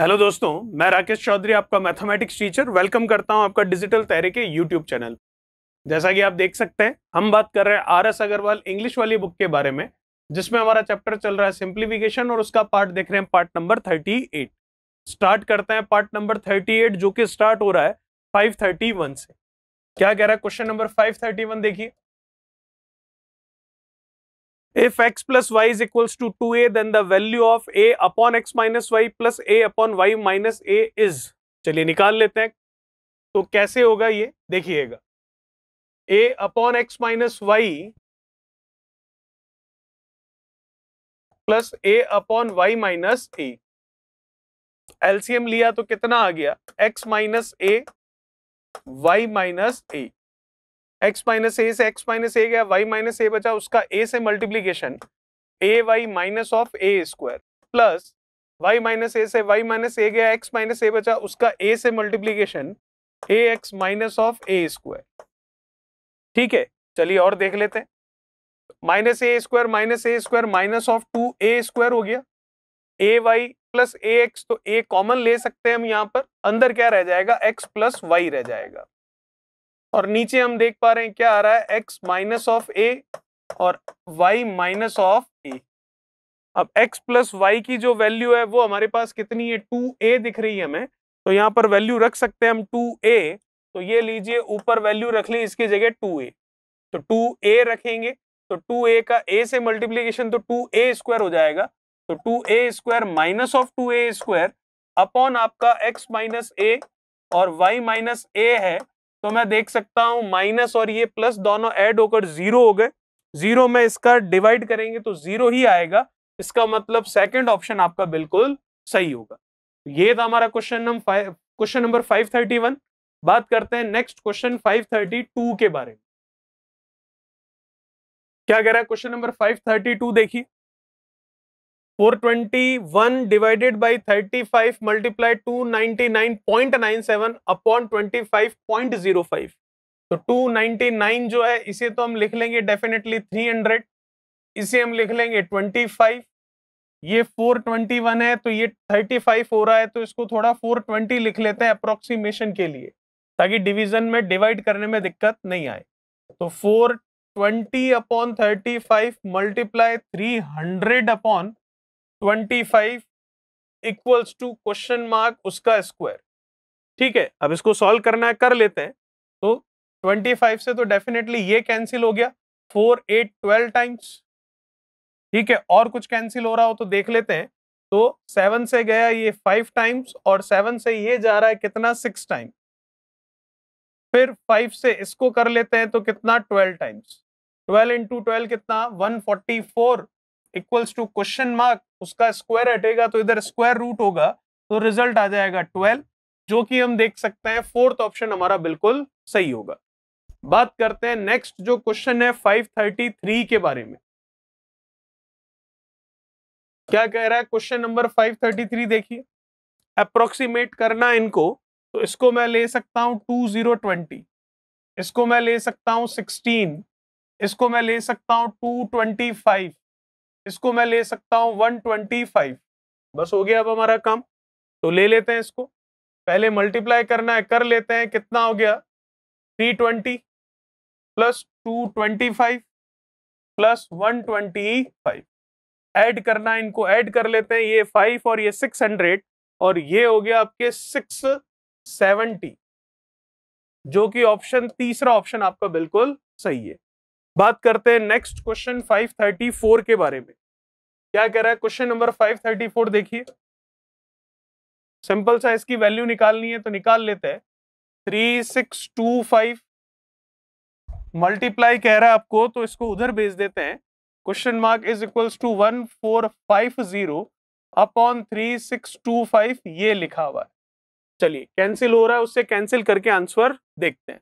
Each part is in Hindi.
हेलो दोस्तों मैं राकेश चौधरी आपका मैथमेटिक्स टीचर वेलकम करता हूं आपका डिजिटल तैरे के यूट्यूब चैनल जैसा कि आप देख सकते हैं हम बात कर रहे हैं आर एस अग्रवाल इंग्लिश वाली बुक के बारे में जिसमें हमारा चैप्टर चल रहा है सिंप्लीफिकेशन और उसका पार्ट देख रहे हैं part number thirty eight start करते हैं पार्ट नंबर थर्टी एट जो कि स्टार्ट हो रहा है फाइव थर्टी वन से क्या कह रहा है question number five thirty one देखिए If x plus y is equals to 2a, then the value of a upon x minus y plus a upon y minus a is. चलिए निकाल लेते हैं तो कैसे होगा ये देखिएगा a upon x minus y plus a upon y minus a. एल्सियम लिया तो कितना आ गया x minus A Y minus A x minus A से x माइनस ए गया y माइनस ए बचा उसका a से multiplication A Y minus of A square plus y minus A से y माइनस ए गया x माइनस ए बचा उसका a से multiplication A X minus of A square ठीक है चलिए और देख लेते हैं minus A square minus A square minus of two A square हो गया A Y plus A X तो ए कॉमन ले सकते हैं हम यहाँ पर अंदर क्या रह जाएगा एक्स प्लस वाई रह जाएगा और नीचे हम देख पा रहे हैं क्या आ रहा है एक्स माइनस ऑफ ए और वाई माइनस ऑफ ए अब एक्स प्लस वाई की जो वैल्यू है वो हमारे पास कितनी है टू ए दिख रही है हमें तो यहाँ पर वैल्यू रख सकते हैं हम टू ए तो ये लीजिए ऊपर वैल्यू रख ली इसकी जगह टू ए तो टू ए रखेंगे तो टू ए का ए से मल्टीप्लीकेशन तो टू ए स्क्वायर हो जाएगा तो two A square minus of two A square upon आपका एक्स माइनस ए और वाई माइनस ए है तो मैं देख सकता हूं माइनस और ये प्लस दोनों ऐड होकर जीरो हो गए जीरो में इसका डिवाइड करेंगे तो जीरो ही आएगा इसका मतलब सेकंड ऑप्शन आपका बिल्कुल सही होगा ये था हमारा question number question number one बात करते हैं next question five thirty two के बारे में क्या कह रहा है question number five thirty two देखिए four twenty one divided by thirty five multiply two ninety nine point nine seven upon twenty five point zero five तो टू नाइनटी नाइन जो है इसे तो हम लिख लेंगे डेफिनेटली थ्री हंड्रेड इसे हम लिख लेंगे ट्वेंटी फाइव ये फोर ट्वेंटी वन है तो ये थर्टी फाइव हो रहा है तो इसको थोड़ा फोर ट्वेंटी लिख लेते हैं अप्रोक्सीमेशन के लिए ताकि डिविजन में डिवाइड करने में दिक्कत नहीं आए तो four twenty upon thirty five multiply three hundred upon twenty five equals to question mark उसका स्क्वायर ठीक है अब इसको सॉल्व करना है कर लेते हैं तो ट्वेंटी फाइव से तो डेफिनेटली ये कैंसिल हो गया फोर एट ट्वेल्व टाइम्स ठीक है और कुछ कैंसिल हो रहा हो तो देख लेते हैं तो सेवन से गया ये फाइव टाइम्स और सेवन से ये जा रहा है कितना सिक्स टाइम फिर फाइव से इसको कर लेते हैं तो कितना twelve times twelve into twelve कितना one forty four equals to question mark उसका स्क्वायर हटेगा तो इधर स्क्वायर रूट होगा तो रिजल्ट आ जाएगा ट्वेल्व जो कि हम देख सकते हैं फोर्थ ऑप्शन हमारा बिल्कुल सही होगा बात करते हैं नेक्स्ट जो क्वेश्चन है 533 के बारे में क्या कह रहा है क्वेश्चन नंबर 533 देखिए अप्रोक्सीमेट करना इनको तो इसको मैं ले सकता हूं 2020 इसको मैं ले सकता हूं 16 इसको मैं ले सकता हूं फाइव इसको मैं ले सकता हूं 125 बस हो गया अब हमारा काम तो ले लेते हैं इसको पहले मल्टीप्लाई करना है कर लेते हैं कितना हो गया 320 plus five plus five add करना है इनको ऐड कर लेते हैं ये फाइव और ये सिक्स हंड्रेड और ये हो गया आपके सिक्स सेवेंटी जो कि ऑप्शन तीसरा ऑप्शन आपका बिल्कुल सही है बात करते हैं नेक्स्ट क्वेश्चन 534 के बारे में क्या कह रहा है क्वेश्चन नंबर 534 देखिए सिंपल सा इसकी वैल्यू निकालनी है तो निकाल लेते हैं 3625 मल्टीप्लाई कह रहा है आपको तो इसको उधर भेज देते हैं question mark is equals to one four five zero upon three six two five ये लिखा हुआ है चलिए कैंसिल हो रहा है उससे कैंसिल करके आंसर देखते हैं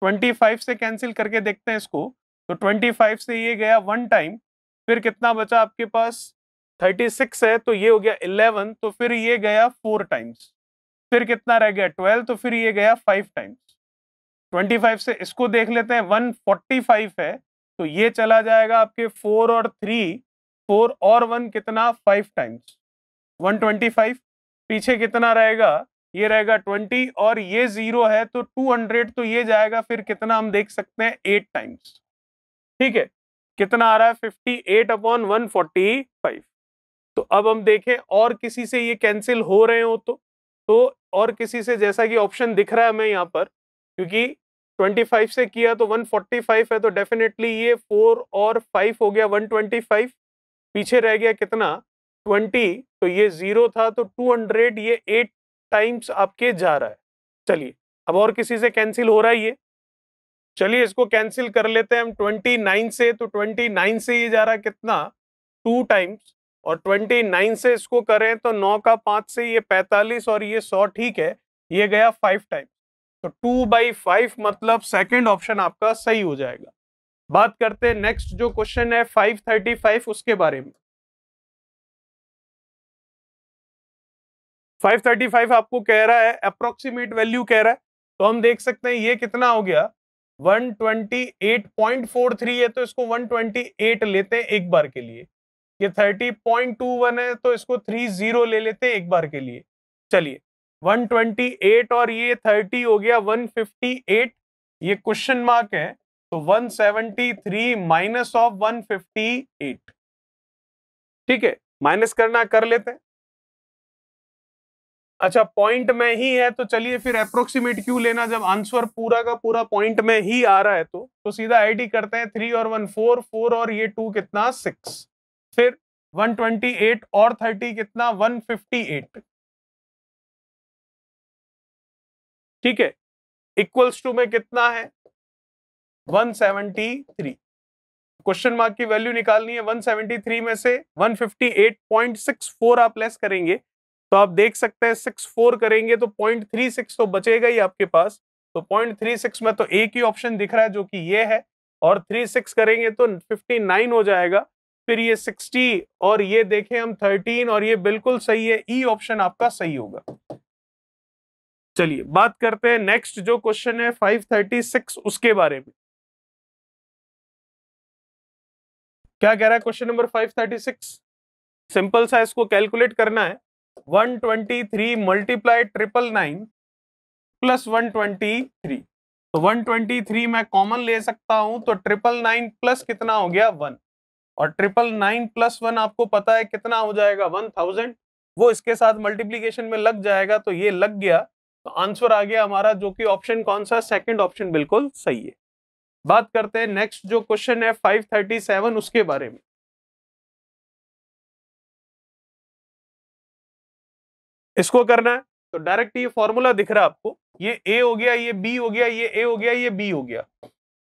ट्वेंटी फाइव से कैंसिल करके देखते हैं इसको तो 25 से ये गया वन टाइम फिर कितना बचा आपके पास 36 है तो ये हो गया 11 तो फिर ये गया फोर टाइम्स फिर कितना रह गया 12 तो फिर ये गया फाइव टाइम्स 25 से इसको देख लेते हैं 145 है तो ये चला जाएगा आपके फोर और थ्री फोर और वन कितना फाइव टाइम्स 125 पीछे कितना रहेगा ये रहेगा 20 और ये जीरो है तो 200 तो ये जाएगा फिर कितना हम देख सकते हैं एट टाइम्स ठीक है कितना आ रहा है fifty eight upon one forty five तो अब हम देखें और किसी से ये कैंसिल हो रहे हो तो तो और किसी से जैसा कि ऑप्शन दिख रहा है हमें यहाँ पर क्योंकि 25 से किया तो 145 है तो डेफिनेटली ये फोर और फाइव हो गया 125 पीछे रह गया कितना 20 तो ये जीरो था तो 200 ये एट टाइम्स आपके जा रहा है चलिए अब और किसी से कैंसिल हो रहा है ये चलिए इसको कैंसिल कर लेते हैं हम ट्वेंटी नाइन से तो ट्वेंटी नाइन से ये जा रहा कितना टू टाइम्स और ट्वेंटी नाइन से इसको करें तो नौ का पाँच से ये पैंतालीस और ये सौ ठीक है ये गया फाइव टाइम्स तो टू बाई फाइव मतलब सेकेंड ऑप्शन आपका सही हो जाएगा बात करते हैं नेक्स्ट जो क्वेश्चन है फाइव थर्टी फाइव उसके बारे में फाइव थर्टी फाइव आपको कह रहा है अप्रोक्सीमेट वैल्यू कह रहा है तो हम देख सकते हैं ये कितना हो गया 128.43 है तो इसको 128 लेते हैं एक बार के लिए ये 30.21 है तो इसको 30 ले लेते हैं एक बार के लिए चलिए 128 और ये 30 हो गया 158 ये क्वेश्चन मार्क है तो 173 माइनस ऑफ वन ठीक है माइनस करना कर लेते हैं अच्छा पॉइंट में ही है तो चलिए फिर अप्रोक्सीमेट क्यों लेना जब आंसर पूरा का पूरा पॉइंट में ही आ रहा है तो तो सीधा आईडी करते हैं थ्री और वन फोर फोर और ये टू कितना सिक्स फिर वन ट्वेंटी एट और थर्टी कितना वन फिफ्टी एट ठीक है इक्वल्स टू में कितना है one seventy three question mark की वैल्यू निकालनी है 173 में से 158.64 आप लेस करेंगे तो आप देख सकते हैं सिक्स फोर करेंगे तो पॉइंट थ्री सिक्स तो बचेगा ही आपके पास तो पॉइंट थ्री सिक्स में तो एक ही ऑप्शन दिख रहा है जो कि ये है और थ्री सिक्स करेंगे तो फिफ्टी नाइन हो जाएगा फिर ये सिक्सटी और ये देखें हम थर्टीन और ये बिल्कुल सही है ई e ऑप्शन आपका सही होगा चलिए बात करते हैं नेक्स्ट जो क्वेश्चन है फाइव थर्टी सिक्स उसके बारे में क्या कह रहा है question number five thirty six simple सा इसको कैलकुलेट करना है one twenty three multiply triple nine plus one twenty three तो वन ट्वेंटी थ्री मैं कॉमन ले सकता हूं तो ट्रिपल नाइन प्लस कितना हो गया वन और ट्रिपल नाइन प्लस वन आपको पता है कितना हो जाएगा वन थाउजेंड वो इसके साथ मल्टीप्लीकेशन में लग जाएगा तो ये लग गया तो आंसर आ गया हमारा जो कि ऑप्शन कौन सा सेकंड ऑप्शन बिल्कुल सही है बात करते हैं नेक्स्ट जो क्वेश्चन है 537 उसके बारे में इसको करना है तो डायरेक्ट ये फॉर्मूला दिख रहा है आपको ये ए हो गया ये बी हो गया ये ए हो गया ये बी हो गया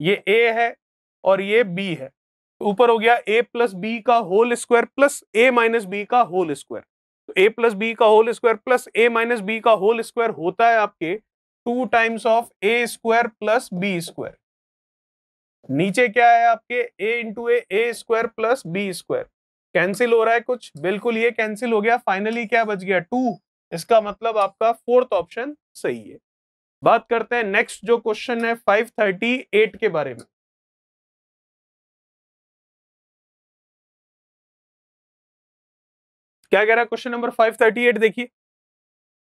ये ए है और ये बी है ऊपर हो गया ए प्लस बी का whole square plus A minus B का होल स्क्वायर तो ए प्लस बी का whole square plus A minus B का होल स्क्वायर होता है आपके two times of A square plus B square नीचे क्या है आपके A into A A square plus B square cancel हो रहा है कुछ बिल्कुल ये कैंसिल हो गया फाइनली क्या बच गया टू इसका मतलब आपका फोर्थ ऑप्शन सही है बात करते हैं नेक्स्ट जो क्वेश्चन है फाइव थर्टी एट के बारे में क्या कह रहा है question number five thirty eight देखिए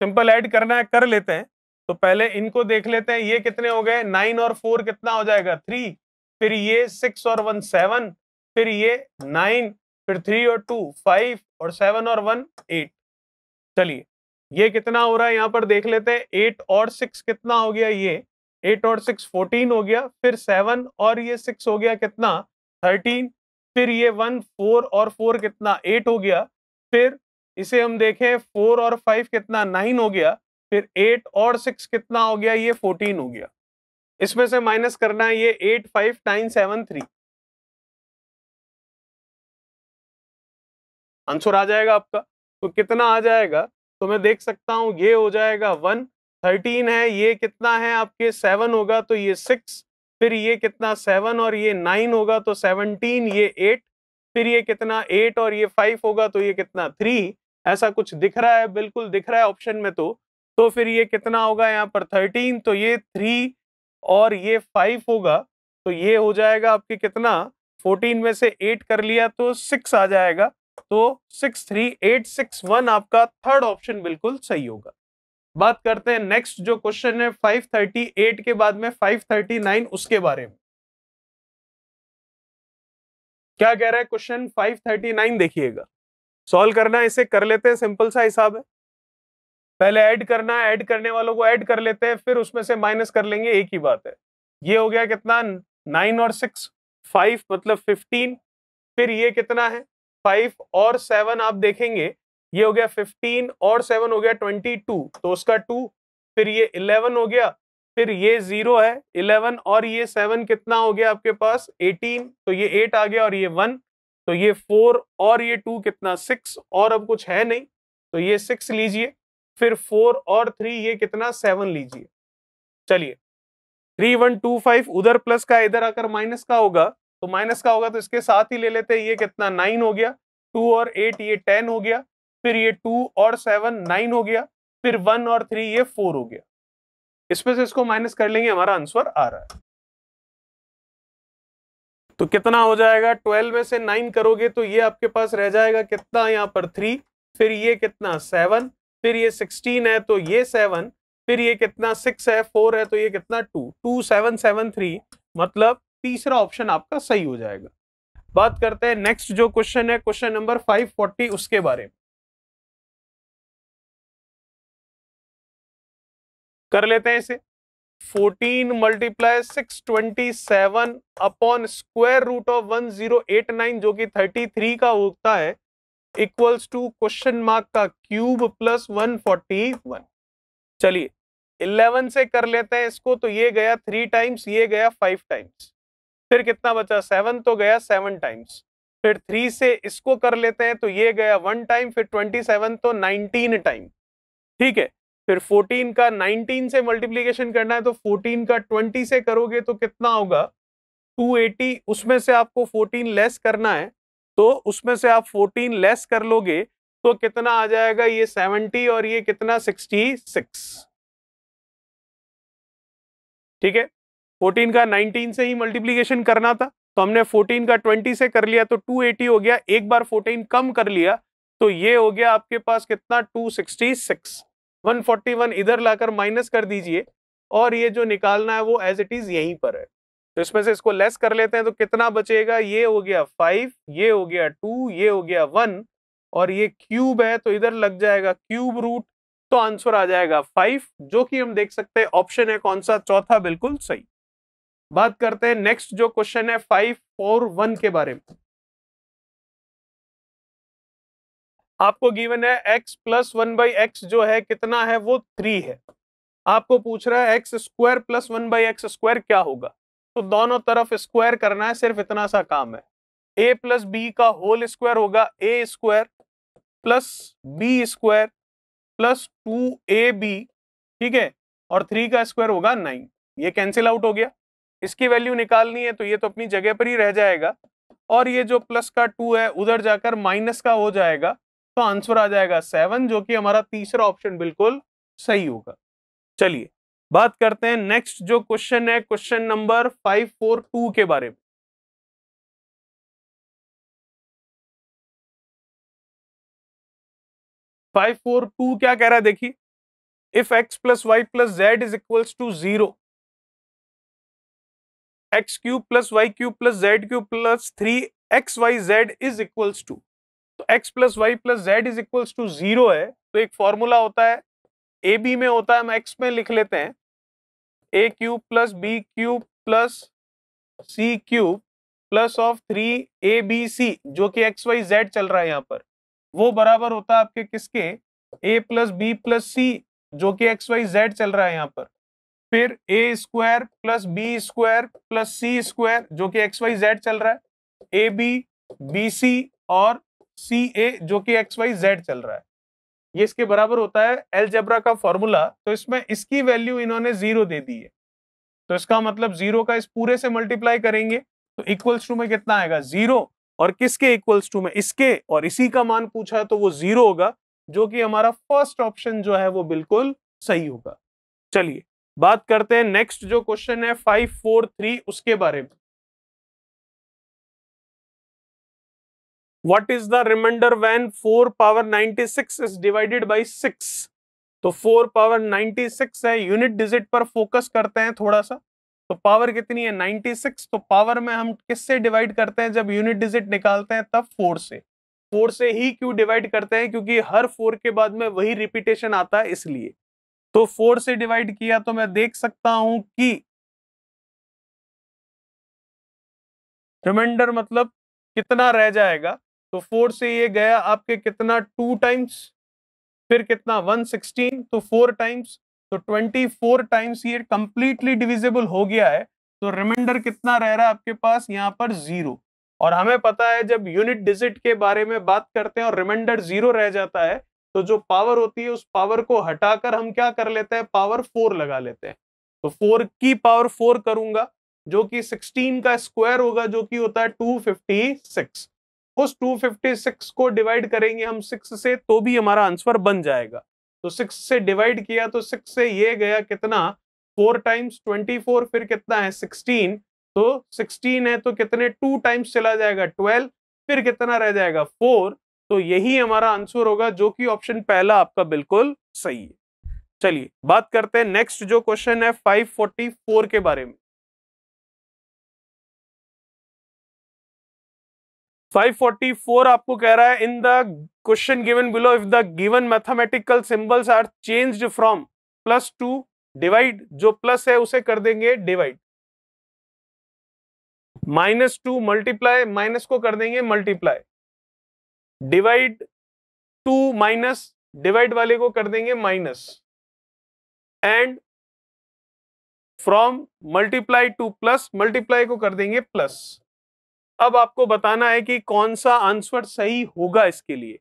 सिंपल ऐड करना है कर लेते हैं तो पहले इनको देख लेते हैं ये कितने हो गए नाइन और फोर कितना हो जाएगा थ्री फिर ये सिक्स और वन सेवन फिर ये नाइन फिर थ्री और टू फाइव और सेवन और वन एट चलिए ये कितना हो रहा है यहाँ पर देख लेते हैं एट और सिक्स कितना हो गया ये एट और सिक्स फोर्टीन हो गया फिर सेवन और ये सिक्स हो गया कितना थर्टीन फिर ये वन फोर और फोर कितना एट हो गया फिर इसे हम देखें फोर और फाइव कितना नाइन हो गया फिर एट और सिक्स कितना हो गया ये फोर्टीन हो गया इसमें से माइनस करना है ये eight five nine seven three answer आ जाएगा आपका तो कितना आ जाएगा तो मैं देख सकता हूँ ये हो जाएगा वन थर्टीन है ये कितना है आपके सेवन होगा तो ये सिक्स फिर ये कितना सेवन और ये नाइन होगा तो सेवनटीन ये एट फिर ये कितना एट और ये फाइव होगा तो ये कितना थ्री ऐसा कुछ दिख रहा है बिल्कुल दिख रहा है ऑप्शन में तो तो फिर ये कितना होगा यहाँ पर थर्टीन तो ये थ्री और ये फाइव होगा तो ये हो जाएगा आपके कितना फोर्टीन में से एट कर लिया तो सिक्स आ जाएगा तो 63861 आपका थर्ड ऑप्शन बिल्कुल सही होगा बात करते हैं नेक्स्ट जो क्वेश्चन है 538 के बाद में 539 उसके बारे में क्या कह रहा है क्वेश्चन 539 देखिएगा सॉल्व करना इसे कर लेते हैं सिंपल सा हिसाब है पहले ऐड करना ऐड करने वालों को ऐड कर लेते हैं फिर उसमें से माइनस कर लेंगे एक ही बात है ये हो गया कितना नाइन और सिक्स फाइव मतलब फिफ्टीन फिर ये कितना है फाइव और सेवन आप देखेंगे ये हो गया फिफ्टीन और सेवन हो गया ट्वेंटी टू तो उसका टू फिर ये इलेवन हो गया फिर ये जीरो है इलेवन और ये सेवन कितना हो गया आपके पास एटीन तो ये एट आ गया और ये वन तो ये फोर और ये टू कितना सिक्स और अब कुछ है नहीं तो ये सिक्स लीजिए फिर फोर और थ्री ये कितना सेवन लीजिए चलिए थ्री वन टू फाइव उधर प्लस का इधर आकर माइनस का होगा तो माइनस का होगा तो इसके साथ ही ले लेते हैं ये कितना नाइन हो गया टू और एट ये टेन हो गया फिर ये टू और सेवन नाइन हो गया फिर वन और थ्री ये फोर हो गया इसमें से इसको माइनस कर लेंगे हमारा आंसर आ रहा है तो कितना हो जाएगा ट्वेल्व में से नाइन करोगे तो ये आपके पास रह जाएगा कितना यहाँ पर थ्री फिर ये कितना सेवन फिर ये सिक्सटीन है तो ये सेवन फिर ये कितना सिक्स है फोर है तो ये कितना two two seven seven three मतलब तीसरा ऑप्शन आपका सही हो जाएगा बात करते हैं नेक्स्ट जो क्वेश्चन है क्वेश्चन नंबर 540 उसके बारे में कर लेते हैं इसे 14 multiply six twenty seven upon square root of one zero eight nine जो कि थर्टी थ्री का होता है इक्वल्स टू क्वेश्चन मार्क का cube plus one forty one चलिए इलेवन से कर लेते हैं इसको तो ये गया थ्री टाइम्स ये गया फाइव टाइम्स फिर कितना बचा सेवन तो गया सेवन टाइम्स फिर थ्री से इसको कर लेते हैं तो ये गया वन टाइम फिर ट्वेंटी सेवन तो नाइनटीन टाइम ठीक है फिर फोर्टीन का नाइनटीन से मल्टीप्लीकेशन करना है तो फोर्टीन का ट्वेंटी से करोगे तो कितना होगा टू एटी उसमें से आपको फोर्टीन लेस करना है तो उसमें से आप फोर्टीन लेस कर लोगे तो कितना आ जाएगा ये सेवनटी और ये कितना सिक्सटी सिक्स ठीक है 14 का 19 से ही मल्टीप्लीकेशन करना था तो हमने 14 का 20 से कर लिया तो 280 हो गया एक बार 14 कम कर लिया तो ये हो गया आपके पास कितना 266 141 इधर लाकर माइनस कर दीजिए और ये जो निकालना है वो एज इट इज यहीं पर है तो इसमें से इसको लेस कर लेते हैं तो कितना बचेगा ये हो गया फाइव ये हो गया टू ये हो गया वन और ये क्यूब है तो इधर लग जाएगा क्यूब रूट तो आंसर आ जाएगा फाइव जो कि हम देख सकते हैं ऑप्शन है कौन सा चौथा बिल्कुल सही बात करते हैं नेक्स्ट जो क्वेश्चन है फाइव फोर वन के बारे में आपको गिवन है X plus one by X जो है कितना है वो थ्री है आपको पूछ रहा है x square plus one by x square क्या होगा तो दोनों तरफ स्क्वायर करना है सिर्फ इतना सा काम है ए प्लस बी का होल स्क्वायर होगा a square plus B square plus two a b ठीक है और थ्री का स्क्वायर होगा नाइन ये कैंसिल आउट हो गया इसकी वैल्यू निकालनी है तो ये तो अपनी जगह पर ही रह जाएगा और ये जो प्लस का टू है उधर जाकर माइनस का हो जाएगा तो आंसर आ जाएगा सेवन जो कि हमारा तीसरा ऑप्शन बिल्कुल सही होगा चलिए बात करते हैं नेक्स्ट जो क्वेश्चन है question number five four two के बारे में फाइव फोर टू क्या कह रहा है देखिए if x plus y plus z is equals to zero x cube plus y cube plus z cube plus three x y z is equals to तो x plus y plus z is equals to zero है तो एक फॉर्मूला होता है ए बी में होता है हम एक्स में लिख लेते हैं a cube plus b cube plus c cube plus of three a b c जो कि एक्स वाई जेड चल रहा है यहाँ पर वो बराबर होता है आपके किसके a plus b plus c जो कि एक्स वाई जेड चल रहा है यहाँ पर फिर a square plus B square plus c square जो कि एक्स वाई जेड चल रहा है ए बी बी सी और सी ए जो कि एक्स वाई जेड चल रहा है ये इसके बराबर होता है एलजेब्रा का फॉर्मूला तो इसमें इसकी वैल्यू इन्होंने जीरो दे दी है तो इसका मतलब जीरो का इस पूरे से मल्टीप्लाई करेंगे तो इक्वल्स टू में कितना आएगा जीरो और किसके इक्वल्स टू में इसके और इसी का मान पूछा है तो वो जीरो होगा जो कि हमारा फर्स्ट ऑप्शन जो है वो बिल्कुल सही होगा चलिए बात करते हैं नेक्स्ट जो क्वेश्चन है फाइव फोर थ्री उसके बारे में what is the remainder when four power ninety six is divided by six तो फोर पावर नाइनटी सिक्स है यूनिट डिजिट पर फोकस करते हैं थोड़ा सा तो पावर कितनी है सिक्स तो पावर में हम किससे डिवाइड करते हैं जब यूनिट डिजिट निकालते हैं तब फोर से फोर से ही क्यों डिवाइड करते हैं क्योंकि हर फोर के बाद में वही रिपीटेशन आता है इसलिए तो फोर से डिवाइड किया तो मैं देख सकता हूं कि रिमाइंडर मतलब कितना रह जाएगा तो फोर से ये गया आपके कितना टू टाइम्स फिर कितना वन सिक्सटीन तो फोर टाइम्स तो ट्वेंटी फोर टाइम्स ये कंप्लीटली डिविजिबल हो गया है तो रिमाइंडर कितना रह रहा है आपके पास यहाँ पर जीरो और हमें पता है जब यूनिट डिजिट के बारे में बात करते हैं और रिमाइंडर जीरो रह जाता है तो जो पावर होती है उस पावर को हटाकर हम क्या कर लेते हैं पावर फोर लगा लेते हैं तो फोर की पावर फोर करूंगा जो कि सिक्सटीन का स्क्वायर होगा जो कि होता है टू फिफ्टी सिक्स उस 256 को डिवाइड करेंगे हम सिक्स से तो भी हमारा आंसर बन जाएगा तो सिक्स से डिवाइड किया तो सिक्स से ये गया कितना फोर टाइम्स ट्वेंटी फोर फिर कितना है सिक्सटीन तो सिक्सटीन है तो कितने टू टाइम्स चला जाएगा ट्वेल्व फिर कितना रह जाएगा फोर तो यही हमारा आंसर होगा जो कि ऑप्शन पहला आपका बिल्कुल सही है चलिए बात करते हैं नेक्स्ट जो क्वेश्चन है 544 के बारे में 544 आपको कह रहा है in the question given below if the given mathematical symbols are changed from plus to divide जो प्लस है उसे कर देंगे divide minus to multiply minus को कर देंगे multiply divide to minus divide वाले को कर देंगे minus and from multiply to plus multiply को कर देंगे प्लस अब आपको बताना है कि कौन सा आंसर सही होगा इसके लिए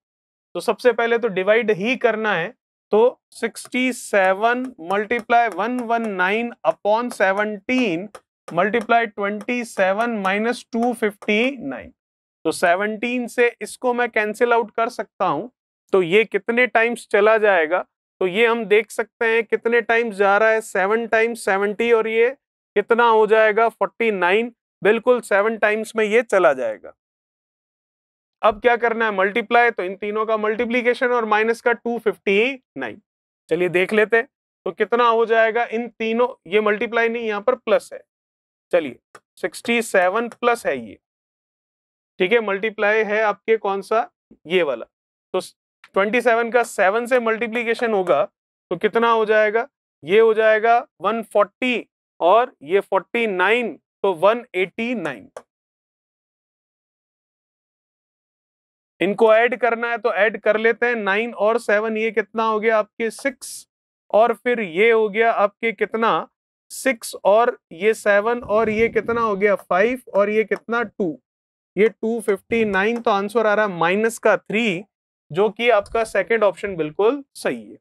तो सबसे पहले तो डिवाइड ही करना है तो 67 seven multiply one one nine upon seventeen multiply twenty seven minus two fifty nine तो 17 से इसको मैं कैंसिल आउट कर सकता हूं तो ये कितने टाइम्स चला जाएगा तो ये हम देख सकते हैं कितने टाइम्स जा रहा है सेवन टाइम्स सेवनटी और ये कितना हो जाएगा फोर्टी नाइन बिल्कुल सेवन टाइम्स में ये चला जाएगा अब क्या करना है मल्टीप्लाई तो इन तीनों का मल्टीप्लीकेशन और माइनस का टू फिफ्टी नाइन चलिए देख लेते हैं तो कितना हो जाएगा इन तीनों ये मल्टीप्लाई नहीं यहाँ पर प्लस है चलिए सिक्सटी सेवन प्लस है ये ठीक है मल्टीप्लाई है आपके कौन सा ये वाला तो 27 का 7 से मल्टीप्लीकेशन होगा तो कितना हो जाएगा ये हो जाएगा 140 और ये 49 तो 189 इनको ऐड करना है तो ऐड कर लेते हैं नाइन और सेवन ये कितना हो गया आपके सिक्स और फिर ये हो गया आपके कितना सिक्स और ये सेवन और ये कितना हो गया फाइव और ये कितना टू ये 259 तो आंसर आ रहा है माइनस का थ्री जो कि आपका सेकंड ऑप्शन बिल्कुल सही है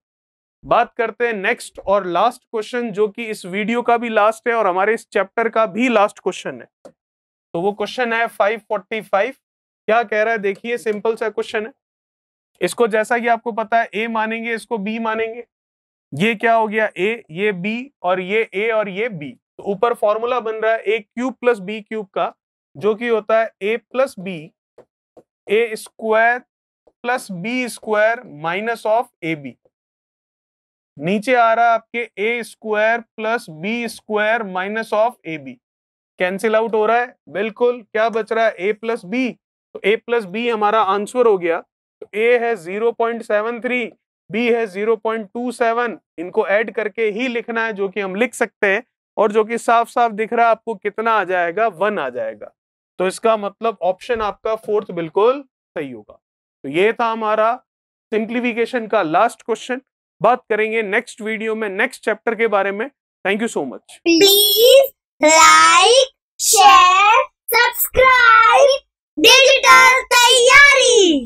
बात करते हैं नेक्स्ट और लास्ट क्वेश्चन जो कि इस वीडियो का भी लास्ट है और हमारे इस चैप्टर का भी लास्ट क्वेश्चन है तो वो क्वेश्चन है 545 क्या कह रहा है देखिए सिंपल सा क्वेश्चन है इसको जैसा कि आपको पता है ए मानेंगे इसको बी मानेंगे ये क्या हो गया ए ये बी और ये ए और ये बी तो ऊपर फॉर्मूला बन रहा है a cube plus b cube का जो कि होता है a plus b a square plus B square minus of a b नीचे आ रहा आपके a square plus B square minus of a b cancel out हो रहा है बिल्कुल क्या बच रहा है ए प्लस बी तो ए प्लस बी हमारा आंसर हो गया तो ए है zero point seven three b है जीरो पॉइंट टू सेवन इनको ऐड करके ही लिखना है जो कि हम लिख सकते हैं और जो कि साफ साफ दिख रहा है आपको कितना आ जाएगा वन आ जाएगा तो इसका मतलब ऑप्शन आपका फोर्थ बिल्कुल सही होगा तो ये था हमारा सिंप्लीफिकेशन का लास्ट क्वेश्चन बात करेंगे नेक्स्ट वीडियो में नेक्स्ट चैप्टर के बारे में thank you so much please like share subscribe digital तैयारी